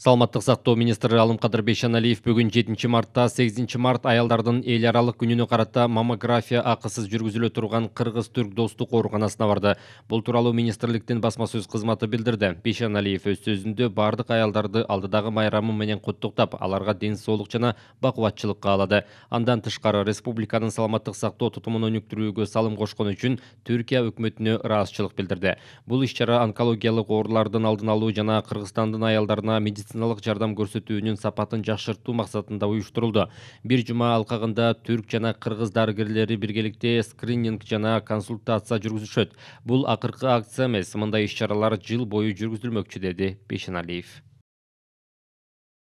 саламаттык сактоо министри алымкадыр бейшеналиев бүгүн жетинчи мартта сегизинчи март аялдардын эл аралык күнүнө карата маммография акысыз жүргүзүлө турган кыргыз түрк достук ооруканасына барды бұл тууралуу министрликтин басма сөз кызматы билдирди бейшеналиев өз сөзүндө баардык аялдарды алдыдағы майрамы менен куттуктап аларга ден соолук жана бакубатчылык каалады андан тышкары республиканын саламаттык сактоо тутумун өнүктүрүүгө салым кошкон үчүн түркия өкмөтүнө ыраазычылык билдирди бул иш чара онкологиялык оорулардын алдын алуу жана кыргызстандын аялдарына медицина медициналық жардам көрсөтүүнүн сапатын жакшыртуу максатында уюштурулду бир жума алкагында түрк жана кыргыз дарыгерлери биргеликте скрининг жана консультация жүргүзүшөт Бұл акыркы акция эмес мындай иш чаралар жыл бою жүргүзүлмөкчү деди бейшеналиев